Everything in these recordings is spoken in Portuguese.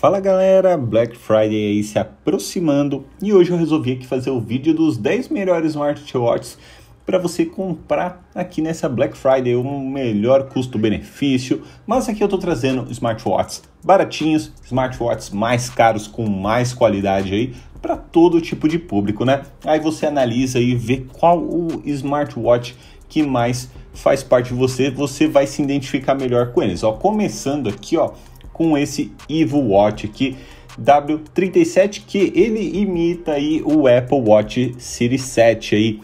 Fala galera, Black Friday aí se aproximando e hoje eu resolvi aqui fazer o vídeo dos 10 melhores smartwatches para você comprar aqui nessa Black Friday um melhor custo-benefício, mas aqui eu estou trazendo smartwatches baratinhos, smartwatches mais caros com mais qualidade aí para todo tipo de público, né? Aí você analisa e vê qual o smartwatch que mais faz parte de você, você vai se identificar melhor com eles. Ó, começando aqui, ó, com esse Evo Watch aqui. W37 que ele imita aí o Apple Watch Series 7 aí.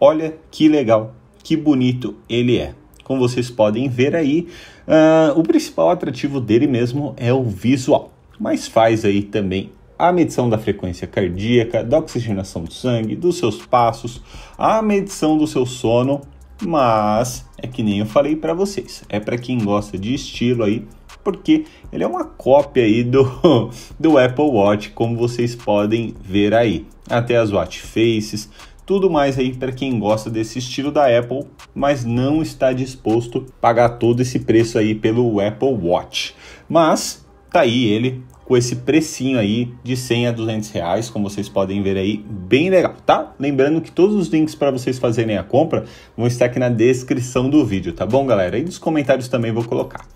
Olha que legal, que bonito ele é. Como vocês podem ver aí, uh, o principal atrativo dele mesmo é o visual, mas faz aí também a medição da frequência cardíaca, da oxigenação do sangue, dos seus passos, a medição do seu sono, mas é que nem eu falei para vocês, é para quem gosta de estilo aí porque ele é uma cópia aí do, do Apple Watch, como vocês podem ver aí. Até as watch faces, tudo mais aí para quem gosta desse estilo da Apple, mas não está disposto a pagar todo esse preço aí pelo Apple Watch. Mas tá aí ele com esse precinho aí de 100 a 200 reais, como vocês podem ver aí, bem legal, tá? Lembrando que todos os links para vocês fazerem a compra vão estar aqui na descrição do vídeo, tá bom, galera? E nos comentários também vou colocar.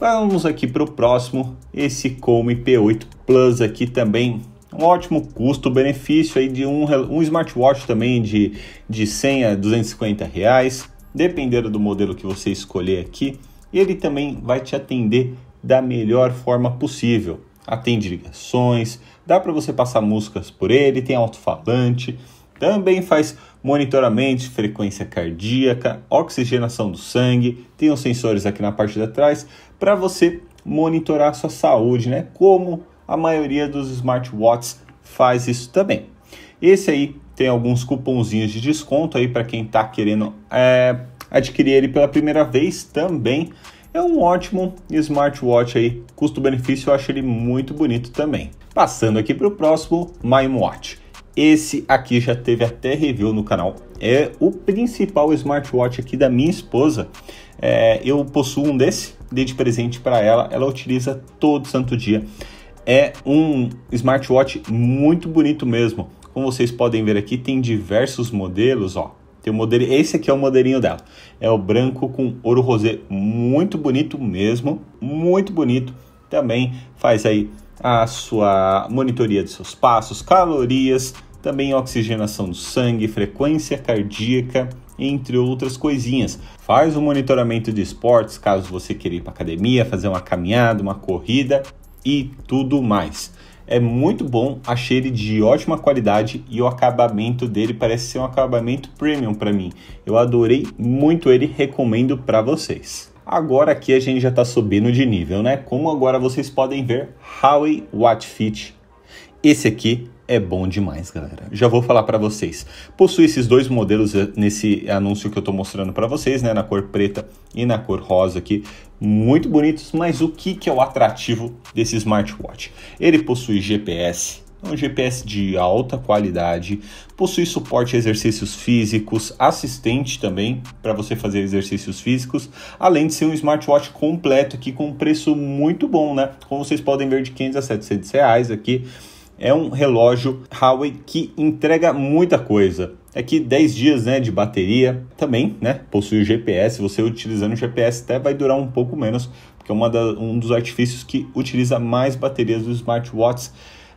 Vamos aqui para o próximo, esse Come P8 Plus aqui também, um ótimo custo-benefício aí de um, um smartwatch também de, de 100 a 250 reais, dependendo do modelo que você escolher aqui, ele também vai te atender da melhor forma possível. Atende ligações, dá para você passar músicas por ele, tem alto-falante, também faz monitoramento de frequência cardíaca, oxigenação do sangue, tem os sensores aqui na parte de trás para você monitorar a sua saúde, né? Como a maioria dos smartwatches faz isso também. Esse aí tem alguns cupomzinhos de desconto aí para quem está querendo é, adquirir ele pela primeira vez também. É um ótimo smartwatch aí, custo-benefício eu acho ele muito bonito também. Passando aqui para o próximo mywatch esse aqui já teve até review no canal. É o principal smartwatch aqui da minha esposa. É, eu possuo um desse, dei de presente para ela. Ela utiliza todo santo dia. É um smartwatch muito bonito mesmo. Como vocês podem ver aqui, tem diversos modelos, ó. Tem o modelo, esse aqui é o modelinho dela. É o branco com ouro rosé, muito bonito mesmo, muito bonito. Também faz aí a sua monitoria de seus passos, calorias, também oxigenação do sangue, frequência cardíaca, entre outras coisinhas. Faz o um monitoramento de esportes, caso você queira ir para academia, fazer uma caminhada, uma corrida e tudo mais. É muito bom, achei ele de ótima qualidade e o acabamento dele parece ser um acabamento premium para mim. Eu adorei muito ele, recomendo para vocês. Agora aqui a gente já está subindo de nível, né? Como agora vocês podem ver, Huawei Watch Fit. Esse aqui é bom demais, galera. Já vou falar para vocês. Possui esses dois modelos eh, nesse anúncio que eu estou mostrando para vocês, né? Na cor preta e na cor rosa aqui. Muito bonitos, mas o que, que é o atrativo desse smartwatch? Ele possui GPS, é um GPS de alta qualidade, possui suporte a exercícios físicos, assistente também para você fazer exercícios físicos, além de ser um smartwatch completo aqui com um preço muito bom, né? Como vocês podem ver, de 500 a 700 reais aqui. É um relógio Huawei que entrega muita coisa. É que 10 dias né, de bateria também, né? Possui o GPS. Você utilizando o GPS até vai durar um pouco menos, porque é uma da, um dos artifícios que utiliza mais baterias do smartwatch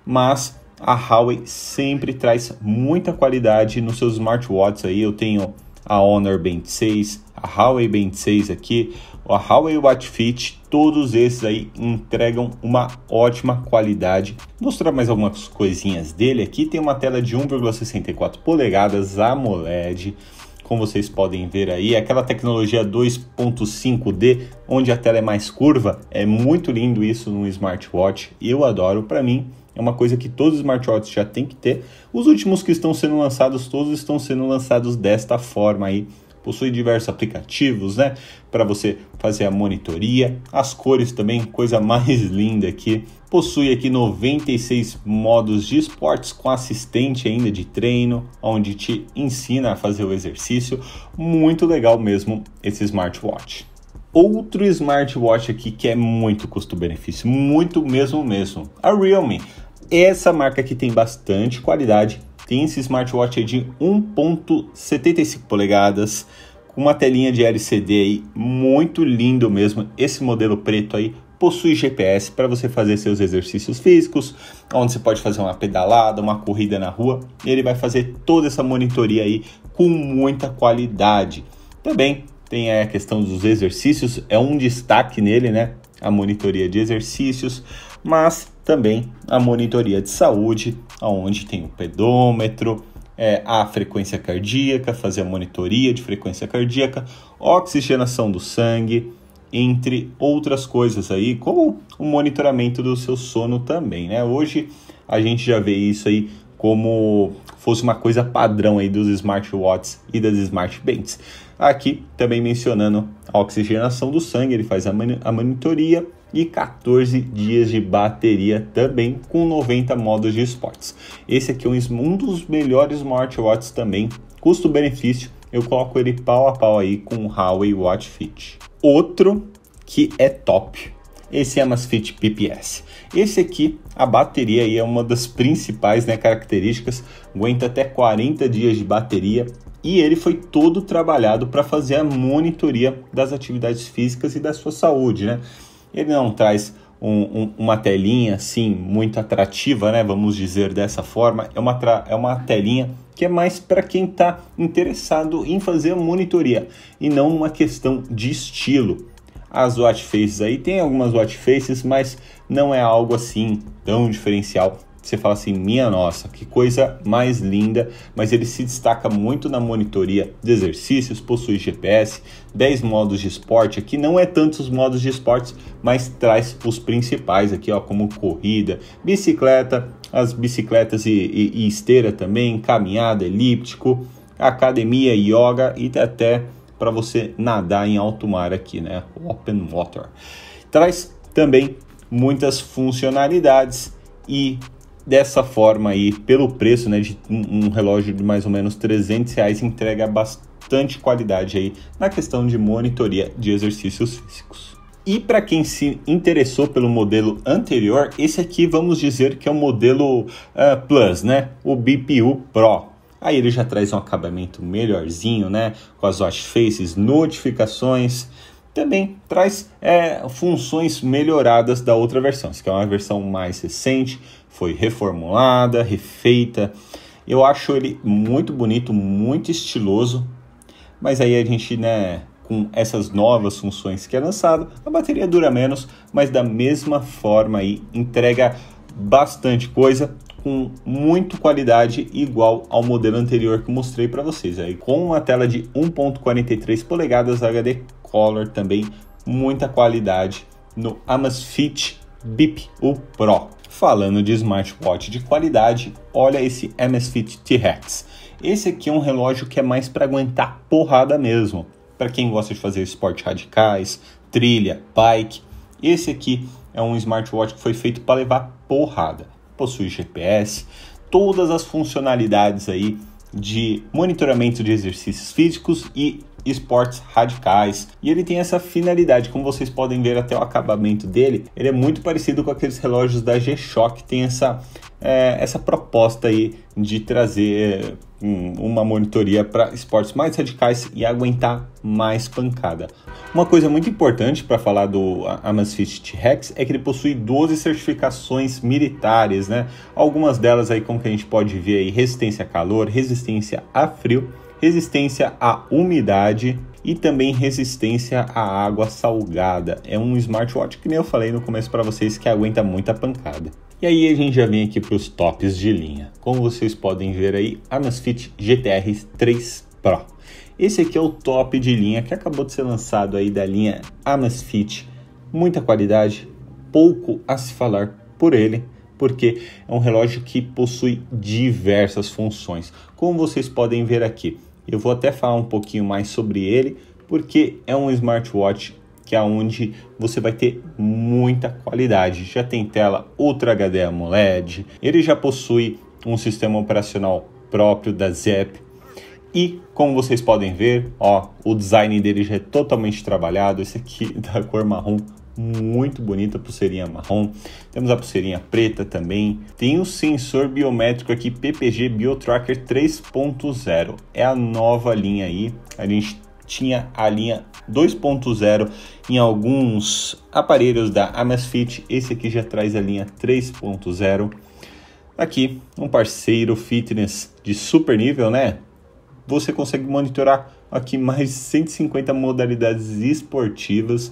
mas a Huawei sempre traz muita qualidade nos seus smartwatches aí. Eu tenho a Honor Band 6, a Huawei Band 6 aqui, a Huawei Watch Fit, todos esses aí entregam uma ótima qualidade. Vou mostrar mais algumas coisinhas dele aqui. Tem uma tela de 1,64 polegadas AMOLED. Como vocês podem ver aí, aquela tecnologia 2.5D, onde a tela é mais curva, é muito lindo isso no smartwatch. Eu adoro, para mim, é uma coisa que todos os smartwatches já tem que ter. Os últimos que estão sendo lançados, todos estão sendo lançados desta forma aí. Possui diversos aplicativos, né? Para você fazer a monitoria. As cores também, coisa mais linda aqui. Possui aqui 96 modos de esportes com assistente ainda de treino, onde te ensina a fazer o exercício. Muito legal mesmo esse smartwatch. Outro smartwatch aqui que é muito custo-benefício, muito mesmo mesmo, a Realme. Essa marca aqui tem bastante qualidade. Tem esse smartwatch aí de 1.75 polegadas, com uma telinha de LCD aí, muito lindo mesmo. Esse modelo preto aí possui GPS para você fazer seus exercícios físicos, onde você pode fazer uma pedalada, uma corrida na rua, e ele vai fazer toda essa monitoria aí com muita qualidade. Também tem a questão dos exercícios, é um destaque nele, né? A monitoria de exercícios, mas também a monitoria de saúde, aonde tem o pedômetro, é, a frequência cardíaca, fazer a monitoria de frequência cardíaca, oxigenação do sangue, entre outras coisas aí, como o monitoramento do seu sono também, né? Hoje a gente já vê isso aí como fosse uma coisa padrão aí dos smartwatches e das smartbands. Aqui também mencionando a oxigenação do sangue, ele faz a, a monitoria, e 14 dias de bateria também com 90 modos de esportes. Esse aqui é um dos melhores smartwatches também, custo-benefício, eu coloco ele pau a pau aí com o Huawei Watch Fit. Outro que é top, esse é a Amazfit PPS. Esse aqui, a bateria aí é uma das principais né, características, aguenta até 40 dias de bateria e ele foi todo trabalhado para fazer a monitoria das atividades físicas e da sua saúde, né? Ele não traz um, um, uma telinha assim muito atrativa, né? Vamos dizer dessa forma. É uma, é uma telinha que é mais para quem está interessado em fazer monitoria e não uma questão de estilo. As watch faces aí tem algumas watch faces, mas não é algo assim tão diferencial você fala assim, minha nossa, que coisa mais linda, mas ele se destaca muito na monitoria de exercícios, possui GPS, 10 modos de esporte, aqui não é tantos modos de esportes, mas traz os principais aqui, ó, como corrida, bicicleta, as bicicletas e, e, e esteira também, caminhada, elíptico, academia, yoga e até para você nadar em alto mar aqui, né? Open water. Traz também muitas funcionalidades e dessa forma aí, pelo preço, né, de um, relógio de mais ou menos 300 reais, entrega bastante qualidade aí na questão de monitoria de exercícios físicos. E para quem se interessou pelo modelo anterior, esse aqui vamos dizer que é o modelo uh, Plus, né? O BPU Pro. Aí ele já traz um acabamento melhorzinho, né? Com as watch faces, notificações, também traz é, funções melhoradas da outra versão. Essa aqui é uma versão mais recente, foi reformulada, refeita. Eu acho ele muito bonito, muito estiloso, mas aí a gente, né, com essas novas funções que é lançado, a bateria dura menos, mas da mesma forma aí entrega bastante coisa com muito qualidade igual ao modelo anterior que mostrei para vocês aí com uma tela de 1.43 polegadas HD Color também, muita qualidade no Amazfit Bip U Pro. Falando de smartwatch de qualidade, olha esse Amazfit T-Rex. Esse aqui é um relógio que é mais para aguentar porrada mesmo. Para quem gosta de fazer esportes radicais, trilha, bike, esse aqui é um smartwatch que foi feito para levar porrada. Possui GPS, todas as funcionalidades aí de monitoramento de exercícios físicos e esportes radicais. E ele tem essa finalidade, como vocês podem ver até o acabamento dele, ele é muito parecido com aqueles relógios da G-Shock, tem essa, é, essa proposta aí de trazer é, uma monitoria para esportes mais radicais e aguentar mais pancada. Uma coisa muito importante para falar do Amazfit T-Rex é que ele possui 12 certificações militares, né? Algumas delas aí como que a gente pode ver aí, resistência a calor, resistência a frio resistência à umidade e também resistência à água salgada. É um smartwatch que nem eu falei no começo para vocês que aguenta muita pancada. E aí a gente já vem aqui para os tops de linha. Como vocês podem ver aí, a Amazfit GTR 3 Pro. Esse aqui é o top de linha que acabou de ser lançado aí da linha Amazfit. Muita qualidade, pouco a se falar por ele, porque é um relógio que possui diversas funções. Como vocês podem ver aqui, eu vou até falar um pouquinho mais sobre ele, porque é um smartwatch que é onde você vai ter muita qualidade. Já tem tela Ultra HD AMOLED, ele já possui um sistema operacional próprio da Zep. E como vocês podem ver, ó, o design dele já é totalmente trabalhado. Esse aqui da cor marrom muito bonita, pulseirinha marrom. Temos a pulseirinha preta também. Tem o sensor biométrico aqui PPG BioTracker 3.0. É a nova linha aí. A gente tinha a linha 2.0 em alguns aparelhos da Amazfit. Esse aqui já traz a linha 3.0. Aqui, um parceiro fitness de super nível, né? Você consegue monitorar aqui mais 150 modalidades esportivas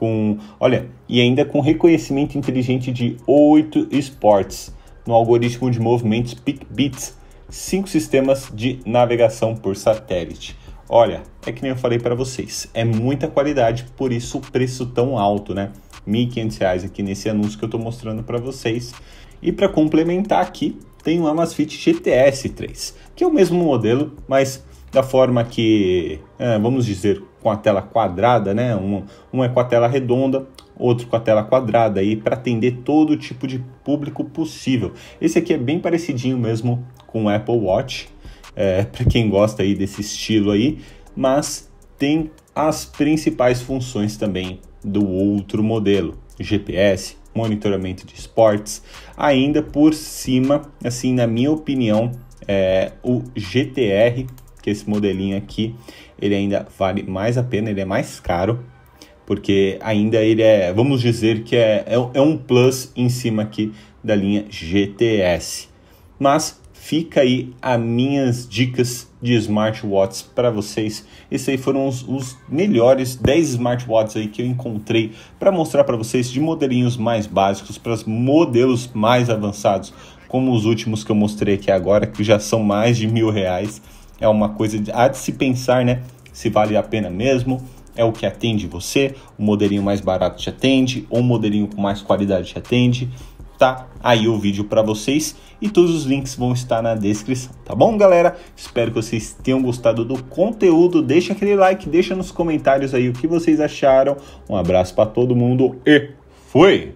com, olha, e ainda com reconhecimento inteligente de oito esportes no algoritmo de movimentos Peakbits, cinco sistemas de navegação por satélite. Olha, é que nem eu falei para vocês, é muita qualidade, por isso o preço tão alto, né? R$ 1.500 aqui nesse anúncio que eu estou mostrando para vocês. E para complementar aqui, tem o Amazfit GTS 3, que é o mesmo modelo, mas da forma que, é, vamos dizer, com a tela quadrada, né? Um, um é com a tela redonda, outro com a tela quadrada aí para atender todo tipo de público possível. Esse aqui é bem parecidinho mesmo com o Apple Watch, é, para quem gosta aí desse estilo aí, mas tem as principais funções também do outro modelo, GPS, monitoramento de esportes, ainda por cima, assim, na minha opinião, é, o GTR que esse modelinho aqui, ele ainda vale mais a pena, ele é mais caro, porque ainda ele é, vamos dizer que é, é, um é plus em cima aqui da linha GTS. Mas fica aí as minhas dicas de smartwatches para vocês. Esses aí foram os, os, melhores 10 smartwatches aí que eu encontrei para mostrar para vocês de modelinhos mais básicos para modelos mais avançados, como os últimos que eu mostrei aqui agora, que já são mais de mil reais é uma coisa a de se pensar, né? Se vale a pena mesmo, é o que atende você, o modelinho mais barato te atende, ou o modelinho com mais qualidade te atende. Tá aí o vídeo para vocês e todos os links vão estar na descrição, tá bom, galera? Espero que vocês tenham gostado do conteúdo. Deixa aquele like, deixa nos comentários aí o que vocês acharam. Um abraço para todo mundo e fui!